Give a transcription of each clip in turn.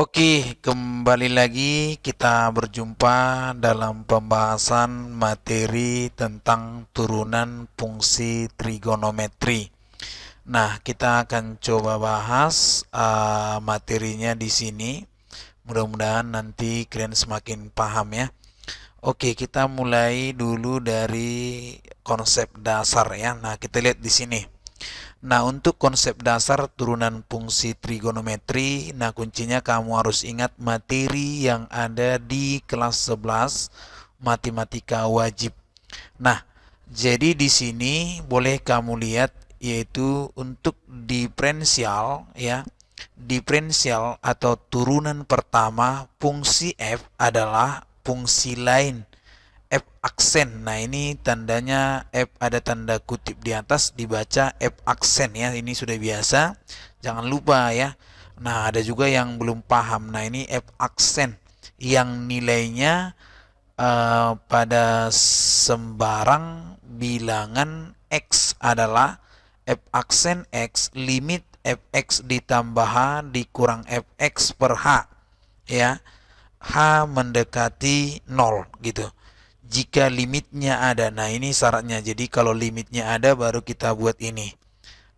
Oke, kembali lagi kita berjumpa dalam pembahasan materi tentang turunan fungsi trigonometri. Nah, kita akan coba bahas uh, materinya di sini. Mudah-mudahan nanti kalian semakin paham ya. Oke, kita mulai dulu dari konsep dasar ya. Nah, kita lihat di sini. Nah, untuk konsep dasar turunan fungsi trigonometri, nah kuncinya kamu harus ingat materi yang ada di kelas 11 matematika wajib. Nah, jadi di sini boleh kamu lihat yaitu untuk diferensial ya. Diferensial atau turunan pertama fungsi f adalah fungsi lain F aksen. Nah, ini tandanya F ada tanda kutip di atas dibaca F aksen ya. Ini sudah biasa. Jangan lupa ya. Nah, ada juga yang belum paham. Nah, ini F aksen yang nilainya uh, pada sembarang bilangan X adalah F aksen X limit f x ditambah h dikurang f x per h ya h mendekati nol gitu jika limitnya ada. Nah, ini syaratnya. Jadi kalau limitnya ada baru kita buat ini.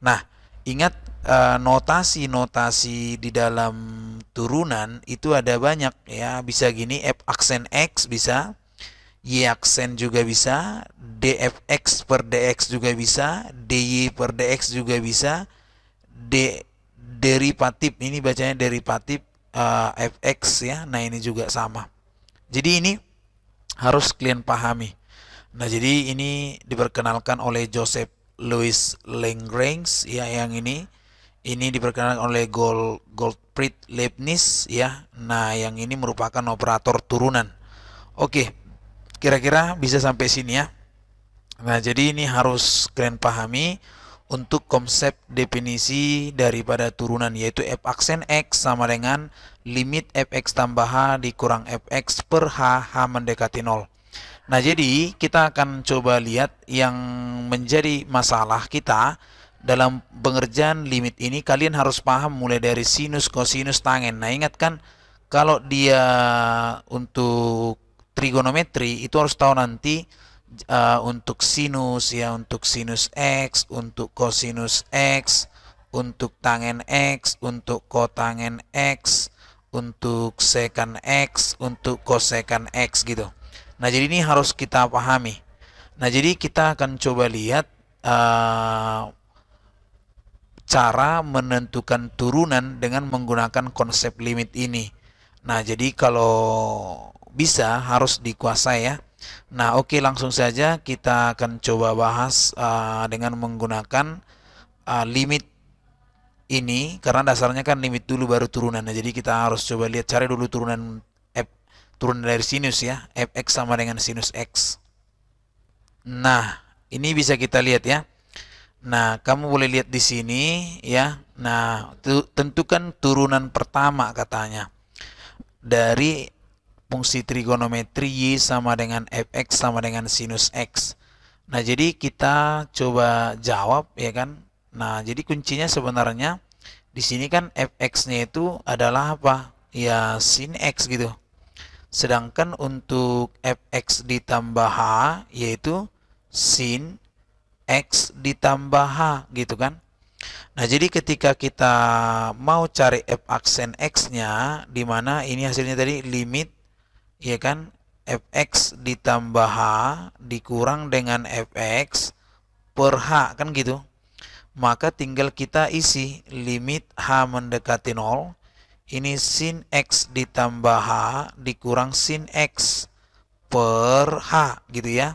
Nah, ingat eh, notasi-notasi uh, di dalam turunan itu ada banyak ya. Bisa gini f aksen x bisa, y aksen juga bisa, dfx per dx juga bisa, dy per dx juga bisa, d derivatif ini bacanya derivatif uh, eh, fx ya. Nah, ini juga sama. Jadi ini harus kalian pahami. Nah, jadi ini diperkenalkan oleh Joseph Louis Langrange ya yang ini ini diperkenalkan oleh Gold, Goldfried Leibniz ya. Nah, yang ini merupakan operator turunan. Oke. Kira-kira bisa sampai sini ya. Nah, jadi ini harus kalian pahami untuk konsep definisi daripada turunan yaitu f aksen x sama dengan limit fx tambah h dikurang fx per h h mendekati 0 nah jadi kita akan coba lihat yang menjadi masalah kita dalam pengerjaan limit ini kalian harus paham mulai dari sinus kosinus tangen nah ingatkan kalau dia untuk trigonometri itu harus tahu nanti uh, untuk sinus ya untuk sinus X untuk kosinus X untuk tangen X untuk kotangen X untuk sekan X untuk kosekan X gitu nah jadi ini harus kita pahami nah jadi kita akan coba lihat uh, cara menentukan turunan dengan menggunakan konsep limit ini. Nah, jadi kalau bisa harus dikuasai ya. Nah, oke okay, langsung saja kita akan coba bahas uh, dengan menggunakan uh, limit ini karena dasarnya kan limit dulu baru turunan. Nah, jadi kita harus coba lihat cari dulu turunan f turunan dari sinus ya, fx sama dengan sinus x. Nah, ini bisa kita lihat ya. Nah, kamu boleh lihat di sini ya. Nah, tentukan turunan pertama katanya dari fungsi trigonometri Y sama dengan Fx sama dengan sinus X. Nah, jadi kita coba jawab ya kan. Nah, jadi kuncinya sebenarnya di sini kan Fx-nya itu adalah apa? Ya sin X gitu. Sedangkan untuk Fx ditambah H yaitu sin X ditambah H gitu kan. Nah, jadi ketika kita mau cari f aksen x-nya di mana ini hasilnya tadi limit ya kan fx ditambah h dikurang dengan fx per h kan gitu maka tinggal kita isi limit h mendekati nol ini sin x ditambah h dikurang sin x per h gitu ya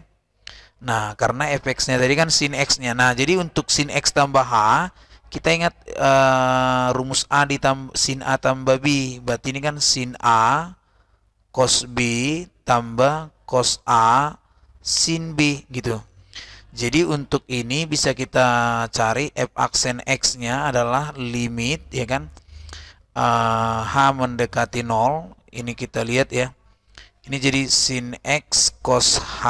nah karena fx nya tadi kan sin x nya nah jadi untuk sin x tambah h kita ingat uh, rumus a ditambah sin a tambah b berarti ini kan sin a cos B tambah cos A sin B gitu. Jadi untuk ini bisa kita cari f aksen x-nya adalah limit ya kan. Eh, H mendekati 0, ini kita lihat ya. Ini jadi sin x cos H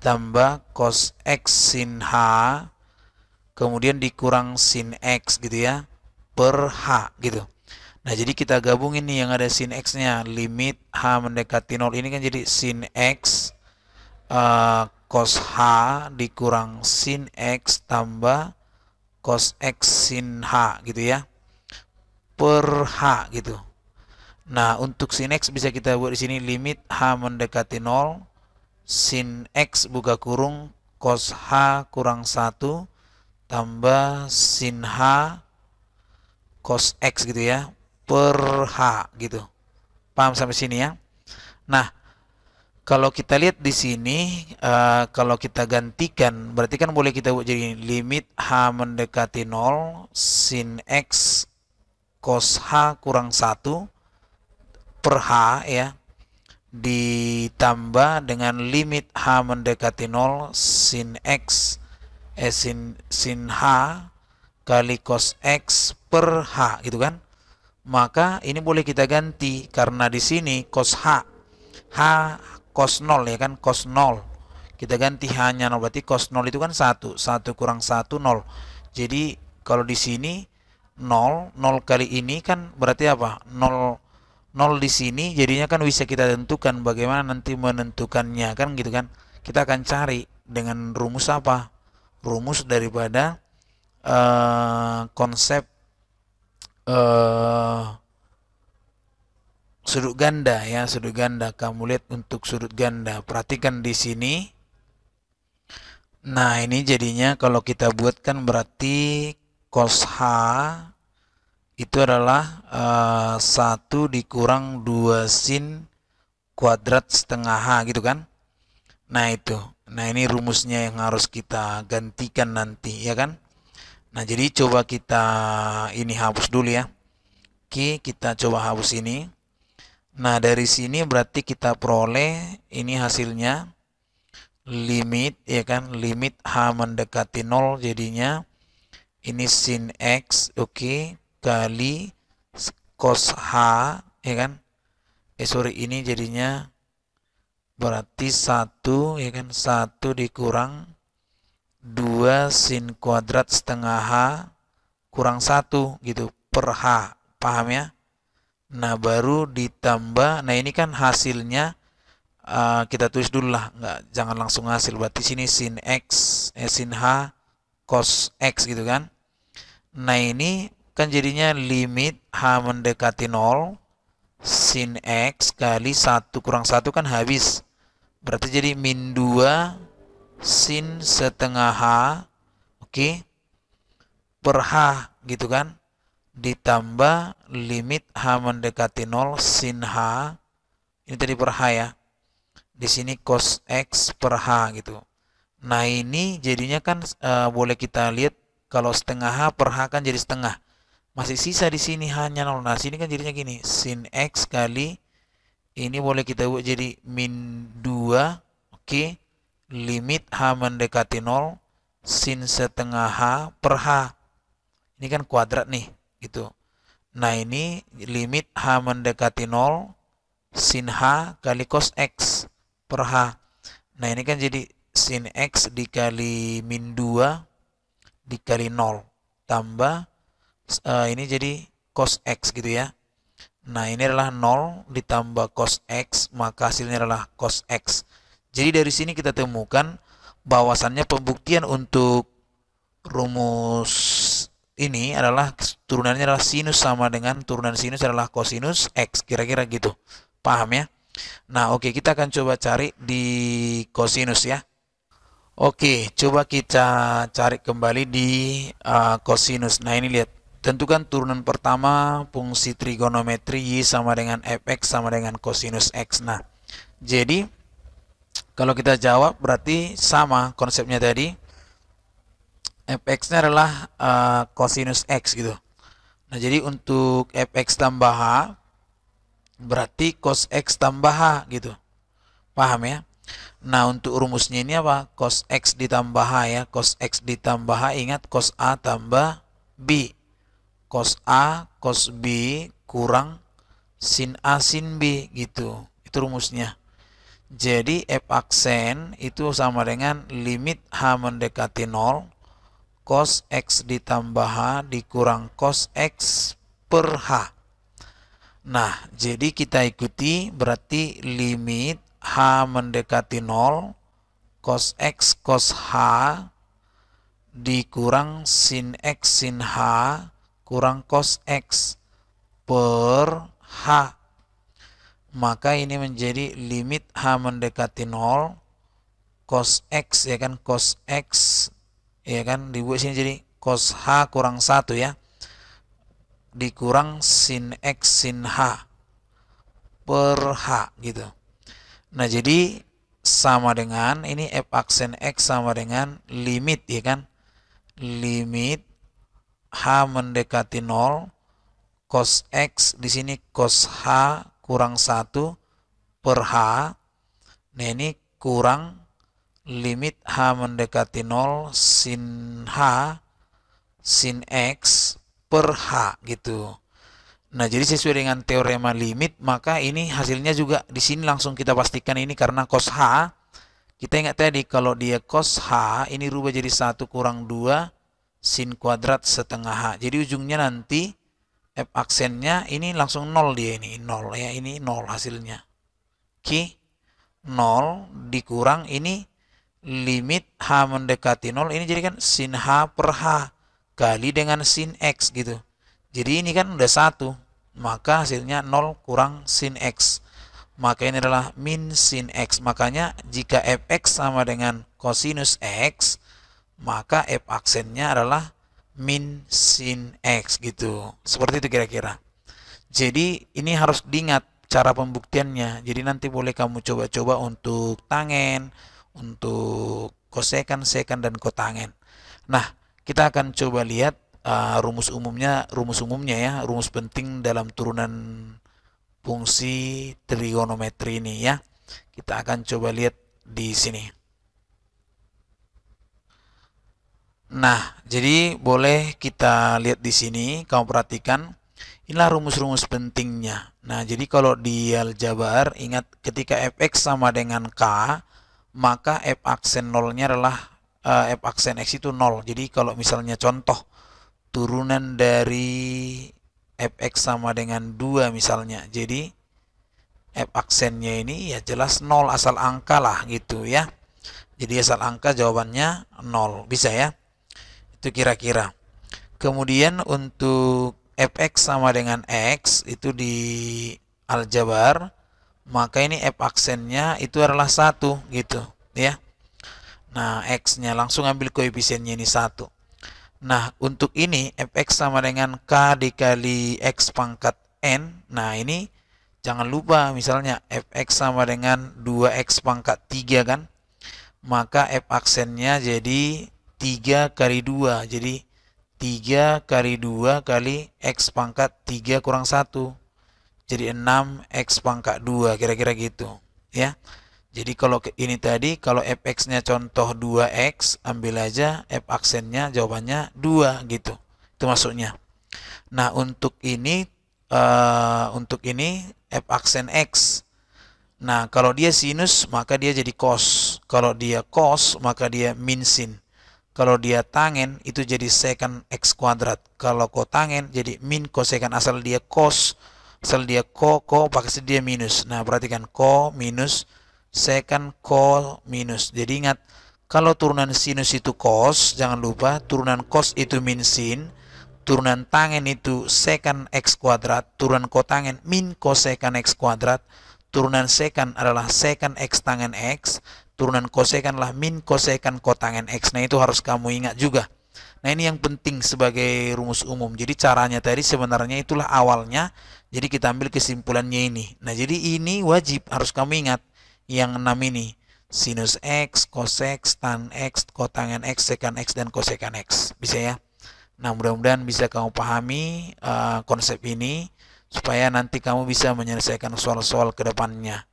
tambah cos x sin H kemudian dikurang sin x gitu ya per H gitu. Nah, jadi kita gabung ini yang ada sin x-nya. Limit h mendekati 0 ini kan jadi sin x uh, cos h dikurang sin x tambah cos x sin h gitu ya. Per h gitu. Nah, untuk sin x bisa kita buat di sini limit h mendekati 0 sin x buka kurung cos h kurang 1 tambah sin h cos x gitu ya per H gitu. Paham sampai sini ya? Nah, kalau kita lihat di sini, uh, kalau kita gantikan, berarti kan boleh kita buat jadi limit H mendekati 0, sin X cos H kurang 1 per H ya, ditambah dengan limit H mendekati 0, sin X, eh, sin, sin H kali cos X per H gitu kan maka ini boleh kita ganti karena di sini kos h h kos 0 ya kan kos 0 kita ganti hanya 0 berarti kos 0 itu kan 1 1 kurang 1 0 jadi kalau di sini 0 0 kali ini kan berarti apa 0 0 di sini jadinya kan bisa kita tentukan bagaimana nanti menentukannya kan gitu kan kita akan cari dengan rumus apa rumus daripada uh, konsep uh, sudut ganda ya sudut ganda kamu lihat untuk sudut ganda perhatikan di sini nah ini jadinya kalau kita buatkan berarti cos H itu adalah uh, dikurang dua sin kuadrat setengah H gitu kan nah itu nah ini rumusnya yang harus kita gantikan nanti ya kan Nah, jadi coba kita ini hapus dulu ya. Oke, kita coba hapus ini. Nah, dari sini berarti kita peroleh ini hasilnya limit ya kan, limit H mendekati 0 jadinya ini sin X, oke, okay, kali cos H ya kan. Eh sorry, ini jadinya berarti satu ya kan, satu dikurang 2 sin kuadrat setengah H kurang 1 gitu per H. Paham ya? Nah, baru ditambah. Nah, ini kan hasilnya uh, kita tulis dulu lah. Nggak, jangan langsung hasil. Berarti sini sin X, eh, sin H, cos X gitu kan. Nah, ini kan jadinya limit H mendekati 0 sin X kali 1 kurang 1 kan habis. Berarti jadi min 2 sin setengah H oke okay, per H gitu kan ditambah limit H mendekati 0 sin H ini tadi per H ya di sini cos X per H gitu nah ini jadinya kan e, boleh kita lihat kalau setengah H per H kan jadi setengah masih sisa di sini hanya 0 nah sini kan jadinya gini sin X kali ini boleh kita buat jadi min 2 oke okay, limit H mendekati 0 sin setengah H per H ini kan kuadrat nih gitu nah ini limit H mendekati 0 sin H kali cos X per H nah ini kan jadi sin X dikali min 2 dikali 0 tambah uh, ini jadi cos X gitu ya nah ini adalah 0 ditambah cos X maka hasilnya adalah cos X jadi dari sini kita temukan bahwasannya pembuktian untuk rumus ini adalah turunannya adalah sinus sama dengan turunan sinus adalah kosinus x kira-kira gitu. Paham ya? Nah, oke okay, kita akan coba cari di kosinus ya. Oke, okay, coba kita cari kembali di uh, Nah, ini lihat. Tentukan turunan pertama fungsi trigonometri y sama dengan fx sama dengan kosinus x. Nah, jadi kalau kita jawab berarti sama konsepnya tadi. fx-nya adalah uh, cosinus x gitu. Nah, jadi untuk fx tambah h berarti cos x tambah h gitu. Paham ya? Nah, untuk rumusnya ini apa? Cos x ditambah h ya. Cos x ditambah h ingat cos a tambah b. Cos a cos b kurang sin a sin b gitu. Itu rumusnya. Jadi F aksen itu sama dengan limit H mendekati 0 cos X ditambah H dikurang cos X per H. Nah, jadi kita ikuti berarti limit H mendekati 0 cos X cos H dikurang sin X sin H kurang cos X per H maka ini menjadi limit H mendekati 0 cos X ya kan cos X ya kan dibuat sini jadi cos H kurang 1 ya dikurang sin X sin H per H gitu nah jadi sama dengan ini F aksen X sama dengan limit ya kan limit H mendekati 0 cos X di sini cos H kurang satu per H. Nah ini kurang limit H mendekati nol sin H sin X per H gitu. Nah, jadi sesuai dengan teorema limit, maka ini hasilnya juga di sini langsung kita pastikan ini karena cos H. Kita ingat tadi kalau dia cos H, ini rubah jadi satu kurang dua sin kuadrat setengah H. Jadi ujungnya nanti f aksennya ini langsung nol dia ini nol ya ini nol hasilnya k nol dikurang ini limit h mendekati nol ini jadi kan sin h per h kali dengan sin x gitu jadi ini kan udah satu maka hasilnya nol kurang sin x maka ini adalah min sin x makanya jika f x sama dengan cosinus x maka f aksennya adalah min sin x gitu. Seperti itu kira-kira. Jadi ini harus diingat cara pembuktiannya. Jadi nanti boleh kamu coba-coba untuk tangen, untuk kosekan, sekan dan kotangen. Nah, kita akan coba lihat uh, rumus umumnya, rumus umumnya ya, rumus penting dalam turunan fungsi trigonometri ini ya. Kita akan coba lihat di sini. Nah, jadi boleh kita lihat di sini, kamu perhatikan. Inilah rumus-rumus pentingnya. Nah, jadi kalau di aljabar, ingat ketika fx sama dengan k, maka f aksen nolnya adalah uh, f aksen x itu nol. Jadi kalau misalnya contoh turunan dari fx sama dengan 2 misalnya. Jadi f aksennya ini ya jelas nol asal angka lah gitu ya. Jadi asal angka jawabannya nol. Bisa ya? itu kira-kira kemudian untuk fx sama dengan x itu di aljabar maka ini f aksennya itu adalah satu gitu ya nah x nya langsung ambil koefisiennya ini satu nah untuk ini fx sama dengan k dikali x pangkat n nah ini jangan lupa misalnya fx sama dengan 2x pangkat 3 kan maka f aksennya jadi 3 kali 2. Jadi 3 kali 2 kali X pangkat 3 kurang 1. Jadi 6X pangkat 2. Kira-kira gitu. Ya. Jadi kalau ini tadi, kalau fx-nya contoh 2x, ambil aja f aksennya jawabannya 2 gitu. Itu maksudnya Nah, untuk ini, uh, untuk ini f aksen x. Nah, kalau dia sinus, maka dia jadi cos. Kalau dia cos, maka dia min sin. Kalau dia tangen itu jadi second x kuadrat. Kalau kotangen jadi min kosekan asal dia cos asal dia ko ko pakai dia minus. Nah perhatikan ko minus second ko minus. Jadi ingat kalau turunan sinus itu cos, jangan lupa turunan cos itu min sin, turunan tangen itu second x kuadrat, turunan kotangen min cosecant x kuadrat, turunan secant adalah second x tangen x, turunan kosekanlah min kosekan kotangan x. Nah itu harus kamu ingat juga. Nah ini yang penting sebagai rumus umum. Jadi caranya tadi sebenarnya itulah awalnya. Jadi kita ambil kesimpulannya ini. Nah jadi ini wajib harus kamu ingat yang enam ini. Sinus X, cos X, tan X, kotangan X, sekan X, dan kosekan X. Bisa ya? Nah mudah-mudahan bisa kamu pahami uh, konsep ini supaya nanti kamu bisa menyelesaikan soal-soal kedepannya.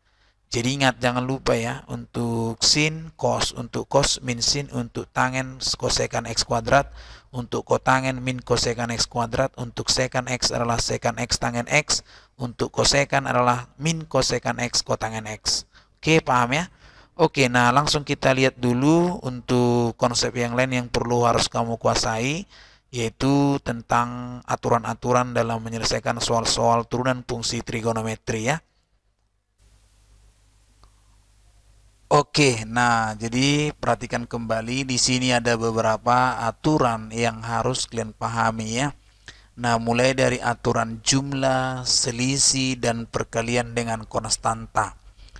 Jadi ingat jangan lupa ya untuk sin cos untuk cos min sin untuk tangen kosekan x kuadrat untuk kotangen min kosekan x kuadrat untuk sekan x adalah sekan x tangen x untuk kosekan adalah min kosekan x kotangen x. Oke paham ya? Oke nah langsung kita lihat dulu untuk konsep yang lain yang perlu harus kamu kuasai yaitu tentang aturan-aturan dalam menyelesaikan soal-soal turunan fungsi trigonometri ya. Oke, nah jadi perhatikan kembali di sini ada beberapa aturan yang harus kalian pahami ya. Nah, mulai dari aturan jumlah, selisih dan perkalian dengan konstanta.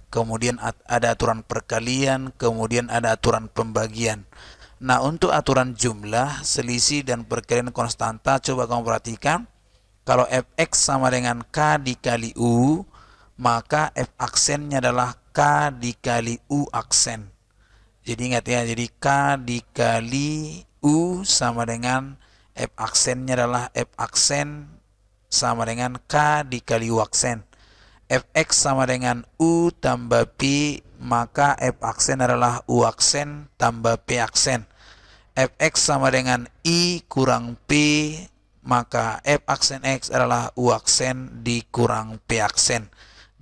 Kemudian ada aturan perkalian, kemudian ada aturan pembagian. Nah, untuk aturan jumlah, selisih dan perkalian konstanta coba kamu perhatikan. Kalau fx sama dengan k dikali u, maka f aksennya adalah K dikali U aksen. Jadi ingat ya, jadi K dikali U sama dengan F aksennya adalah F aksen sama dengan K dikali U aksen. Fx sama dengan U tambah p maka F aksen adalah U aksen tambah P aksen. Fx sama dengan I kurang P, maka F aksen X adalah U aksen dikurang P aksen.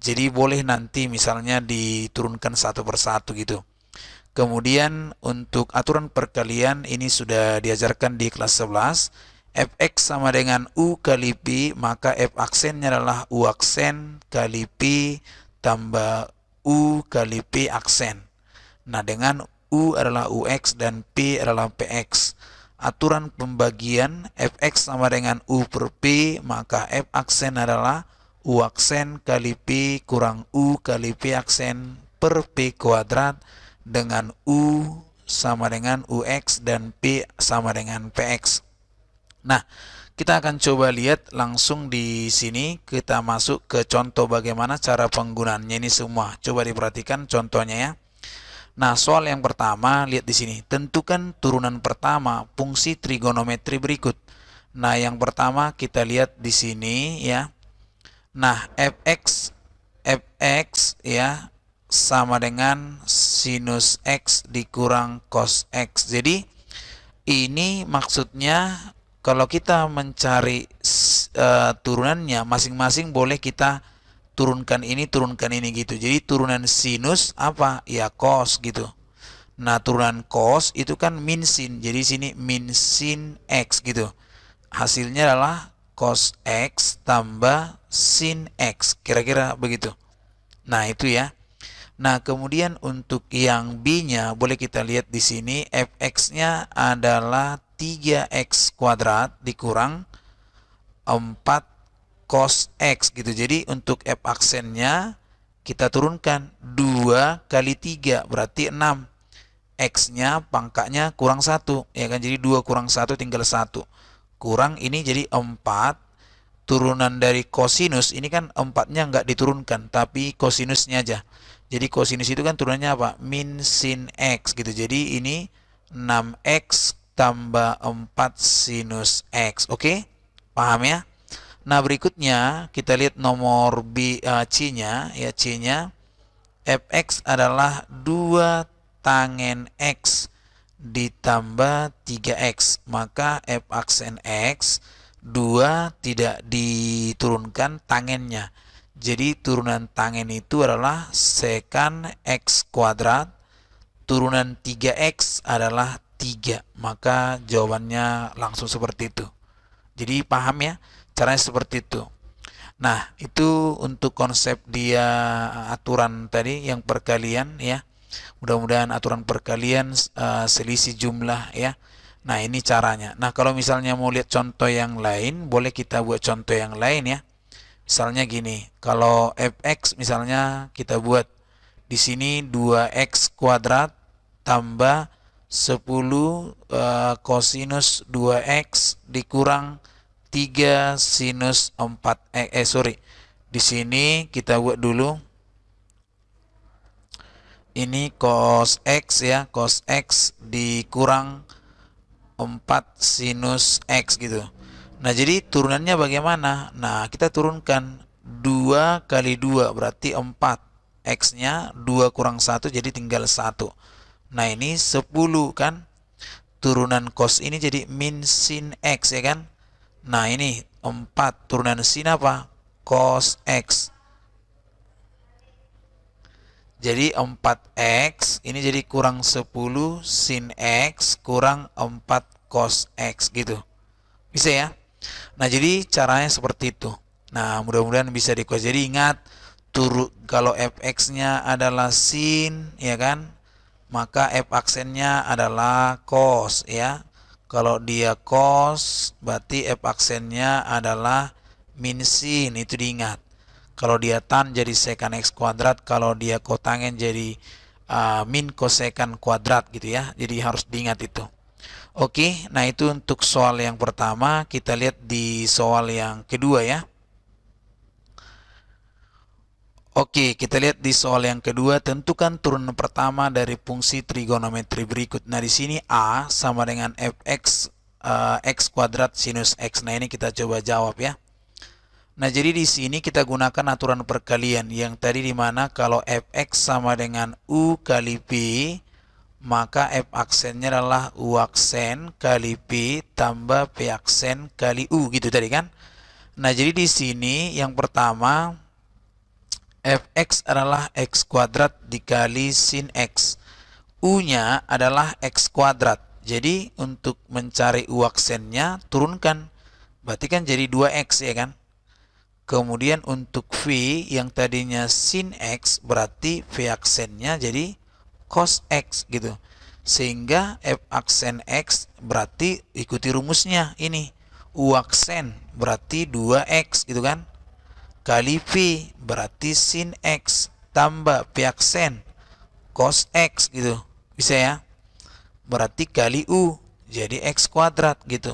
Jadi boleh nanti misalnya diturunkan satu persatu gitu. Kemudian untuk aturan perkalian ini sudah diajarkan di kelas 11. Fx sama dengan U kali p maka F aksennya adalah U aksen kali p tambah U kali P aksen. Nah, dengan U adalah UX dan P adalah PX. Aturan pembagian Fx sama dengan U per P, maka F aksen adalah U aksen kali P kurang U kali P aksen per P kuadrat dengan U sama dengan UX dan P sama dengan PX. Nah, kita akan coba lihat langsung di sini kita masuk ke contoh bagaimana cara penggunaannya ini semua. Coba diperhatikan contohnya ya. Nah, soal yang pertama lihat di sini. Tentukan turunan pertama fungsi trigonometri berikut. Nah, yang pertama kita lihat di sini ya. Nah, fx fx ya sama dengan sinus x dikurang cos x. Jadi ini maksudnya kalau kita mencari uh, turunannya masing-masing boleh kita turunkan ini, turunkan ini gitu. Jadi turunan sinus apa? Ya cos gitu. Nah, turunan cos itu kan min sin. Jadi sini min sin x gitu. Hasilnya adalah cos X tambah sin X. Kira-kira begitu. Nah, itu ya. Nah, kemudian untuk yang B-nya, boleh kita lihat di sini, Fx-nya adalah 3x kuadrat dikurang 4 cos X gitu. Jadi, untuk F aksennya kita turunkan 2 kali 3, berarti 6. X-nya pangkatnya kurang 1, ya kan? Jadi 2 kurang 1 tinggal 1 kurang ini jadi 4 turunan dari kosinus ini kan empatnya nggak diturunkan tapi kosinusnya aja jadi kosinus itu kan turunannya apa min sin x gitu jadi ini 6x tambah 4 sinus x oke okay? paham ya nah berikutnya kita lihat nomor b uh, eh, c nya ya c nya fx adalah 2 tangen x ditambah 3x maka f aksen x 2 tidak diturunkan tangennya jadi turunan tangen itu adalah sekan x kuadrat turunan 3x adalah 3 maka jawabannya langsung seperti itu jadi paham ya caranya seperti itu nah itu untuk konsep dia aturan tadi yang perkalian ya Mudah-mudahan aturan perkalian uh, selisih jumlah ya. Nah, ini caranya. Nah, kalau misalnya mau lihat contoh yang lain, boleh kita buat contoh yang lain ya. Misalnya gini, kalau fx misalnya kita buat di sini 2x kuadrat tambah 10 uh, eh, kosinus 2x dikurang 3 sinus 4 x eh, eh sorry. Di sini kita buat dulu ini cos X ya cos X dikurang 4 sinus X gitu nah jadi turunannya bagaimana nah kita turunkan 2 kali 2 berarti 4 X nya 2 kurang 1 jadi tinggal 1 nah ini 10 kan turunan cos ini jadi min sin X ya kan nah ini 4 turunan sin apa cos X jadi 4X ini jadi kurang 10 sin X kurang 4 cos X gitu. Bisa ya? Nah jadi caranya seperti itu. Nah mudah-mudahan bisa di Jadi ingat turut kalau fx-nya adalah sin ya kan maka f aksennya adalah cos ya kalau dia cos berarti f aksennya adalah min sin itu diingat kalau dia tan jadi sekan x kuadrat, kalau dia kotangen jadi uh, min kosekan kuadrat gitu ya. Jadi harus diingat itu. Oke, nah itu untuk soal yang pertama. Kita lihat di soal yang kedua ya. Oke, kita lihat di soal yang kedua, tentukan turunan pertama dari fungsi trigonometri berikut. Nah, di sini A sama dengan fx uh, x kuadrat sinus x. Nah, ini kita coba jawab ya. Nah, jadi di sini kita gunakan aturan perkalian yang tadi di mana kalau fx sama dengan u kali p, maka f aksennya adalah u aksen kali p tambah p aksen kali u gitu tadi kan. Nah, jadi di sini yang pertama fx adalah x kuadrat dikali sin x. U-nya adalah x kuadrat. Jadi untuk mencari u aksennya turunkan. Berarti kan jadi 2x ya kan? Kemudian untuk V yang tadinya sin X berarti V aksennya jadi cos X gitu. Sehingga F aksen X berarti ikuti rumusnya ini. U aksen berarti 2X gitu kan. Kali V berarti sin X tambah v aksen cos X gitu. Bisa ya? Berarti kali U jadi X kuadrat gitu.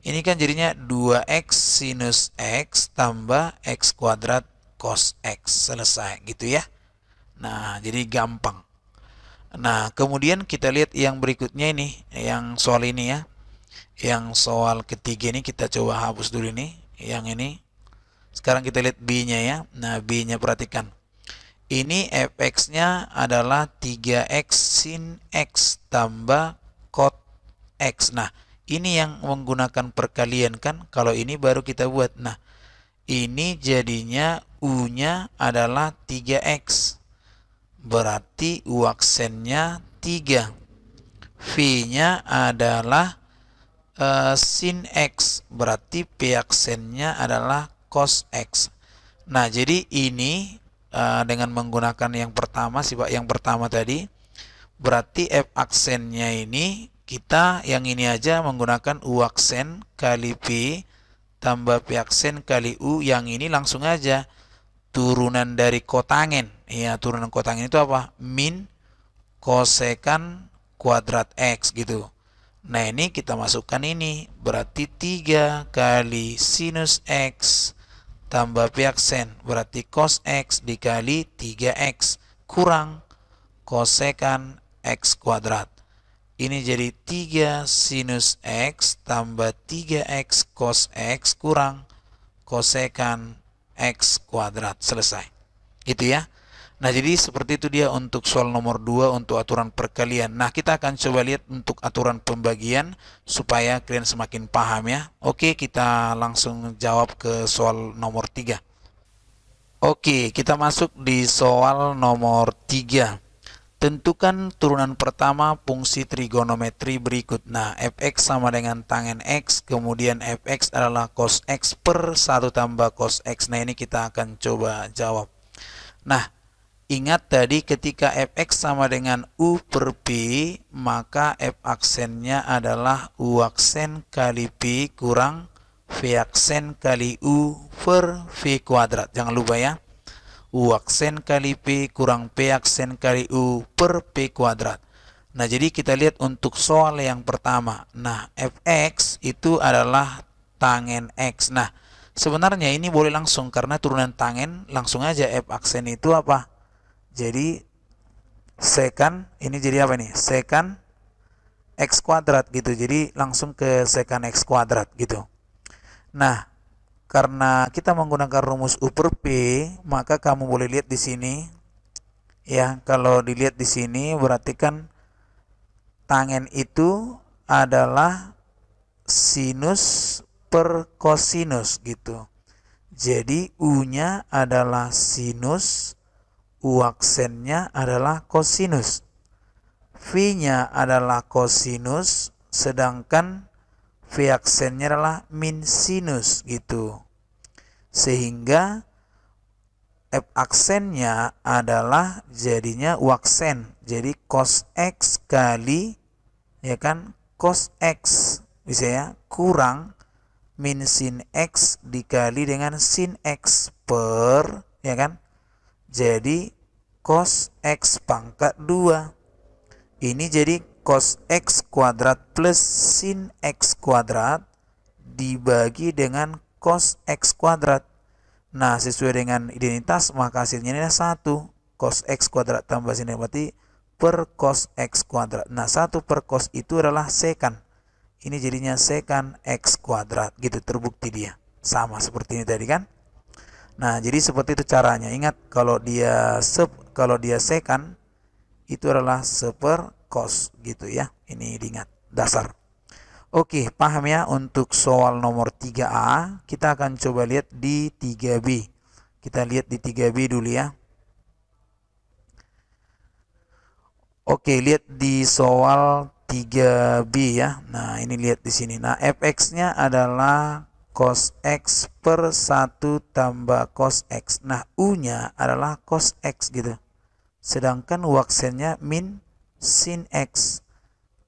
Ini kan jadinya 2x sinus x tambah x kuadrat cos x. Selesai gitu ya. Nah, jadi gampang. Nah, kemudian kita lihat yang berikutnya ini, yang soal ini ya. Yang soal ketiga ini kita coba hapus dulu nih, yang ini. Sekarang kita lihat B-nya ya. Nah, B-nya perhatikan. Ini fx-nya adalah 3x sin x tambah cot x. Nah, ini yang menggunakan perkalian kan, kalau ini baru kita buat. Nah, ini jadinya U-nya adalah 3X. Berarti U aksennya 3. V-nya adalah e, sin X. Berarti P aksennya adalah cos X. Nah, jadi ini e, dengan menggunakan yang pertama, sih pak. yang pertama tadi, berarti F aksennya ini kita yang ini aja menggunakan U aksen kali P tambah P aksen kali U yang ini langsung aja turunan dari kotangen ya turunan kotangen itu apa min kosekan kuadrat X gitu nah ini kita masukkan ini berarti 3 kali sinus X tambah P aksen berarti cos X dikali 3X kurang kosekan X kuadrat ini jadi 3 sinus X tambah 3X cos X kurang kosekan X kuadrat. Selesai. Gitu ya. Nah, jadi seperti itu dia untuk soal nomor 2 untuk aturan perkalian. Nah, kita akan coba lihat untuk aturan pembagian supaya kalian semakin paham ya. Oke, kita langsung jawab ke soal nomor 3. Oke, kita masuk di soal nomor 3. Tentukan turunan pertama fungsi trigonometri berikut. Nah, fx sama dengan tangen x, kemudian fx adalah cos x per 1 tambah cos x. Nah, ini kita akan coba jawab. Nah, ingat tadi ketika fx sama dengan u per p, maka f aksennya adalah u aksen kali p kurang v aksen kali u per v kuadrat. Jangan lupa ya uak sen kali P kurang P aksen kali U per P kuadrat. Nah, jadi kita lihat untuk soal yang pertama. Nah, fx itu adalah tangen x. Nah, sebenarnya ini boleh langsung karena turunan tangen langsung aja f aksen itu apa? Jadi sekan ini jadi apa nih? Sekan x kuadrat gitu. Jadi langsung ke sekan x kuadrat gitu. Nah, karena kita menggunakan rumus U per P, maka kamu boleh lihat di sini. Ya, kalau dilihat di sini berarti kan tangen itu adalah sinus per kosinus gitu. Jadi U-nya adalah sinus, U aksennya adalah kosinus. V-nya adalah kosinus, sedangkan V aksennya adalah min sinus gitu. Sehingga F eh, aksennya adalah jadinya waksen. Jadi cos X kali ya kan cos X bisa ya kurang min sin X dikali dengan sin X per ya kan jadi cos X pangkat 2 ini jadi cos x kuadrat plus sin x kuadrat dibagi dengan cos x kuadrat. Nah, sesuai dengan identitas, maka hasilnya ini 1. Cos x kuadrat tambah sin berarti per cos x kuadrat. Nah, 1 per cos itu adalah sekan. Ini jadinya sekan x kuadrat. Gitu, terbukti dia. Sama seperti ini tadi kan? Nah, jadi seperti itu caranya. Ingat, kalau dia sub, kalau dia sekan, itu adalah seper kos gitu ya. Ini diingat dasar. Oke, paham ya untuk soal nomor 3A, kita akan coba lihat di 3B. Kita lihat di 3B dulu ya. Oke, lihat di soal 3B ya. Nah, ini lihat di sini. Nah, fx-nya adalah cos x per 1 tambah cos x. Nah, u-nya adalah cos x gitu. Sedangkan waksennya min sin X.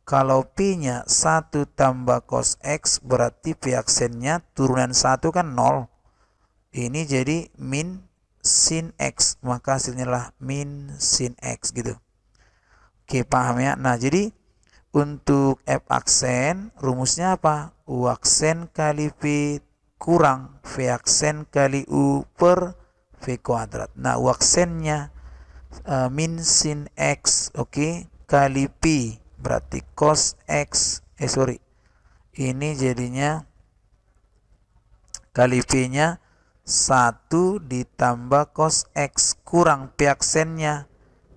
Kalau P-nya 1 tambah cos X berarti pihak aksennya turunan 1 kan 0. Ini jadi min sin X. Maka hasilnya lah min sin X gitu. Oke paham ya? Nah jadi untuk F aksen rumusnya apa? U aksen kali P kurang V aksen kali U per V kuadrat. Nah U aksennya uh, min sin X. Oke. Okay? kali P berarti cos X eh sorry ini jadinya kali P nya 1 ditambah cos X kurang pihak sennya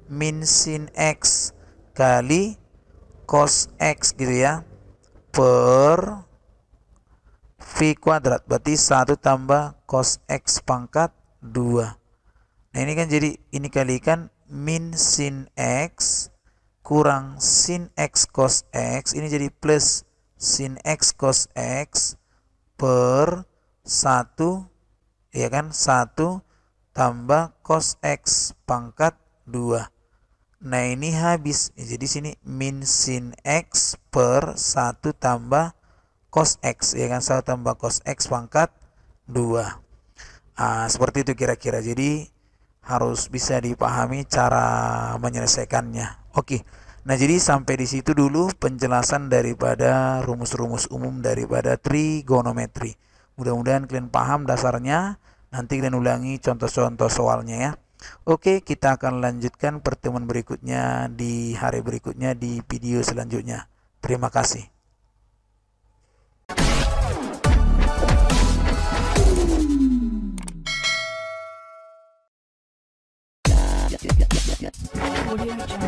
min sin X kali cos X gitu ya per V kuadrat berarti 1 tambah cos X pangkat 2 nah ini kan jadi ini kalikan min sin X kurang sin x cos x ini jadi plus sin x cos x per 1 ya kan 1 tambah cos x pangkat 2 nah ini habis jadi sini min sin x per 1 tambah cos x ya kan 1 tambah cos x pangkat 2 nah, seperti itu kira-kira jadi harus bisa dipahami cara menyelesaikannya. Oke. Nah, jadi sampai di situ dulu penjelasan daripada rumus-rumus umum daripada trigonometri. Mudah-mudahan kalian paham dasarnya. Nanti kalian ulangi contoh-contoh soalnya ya. Oke, kita akan lanjutkan pertemuan berikutnya di hari berikutnya di video selanjutnya. Terima kasih. 오디오 좀.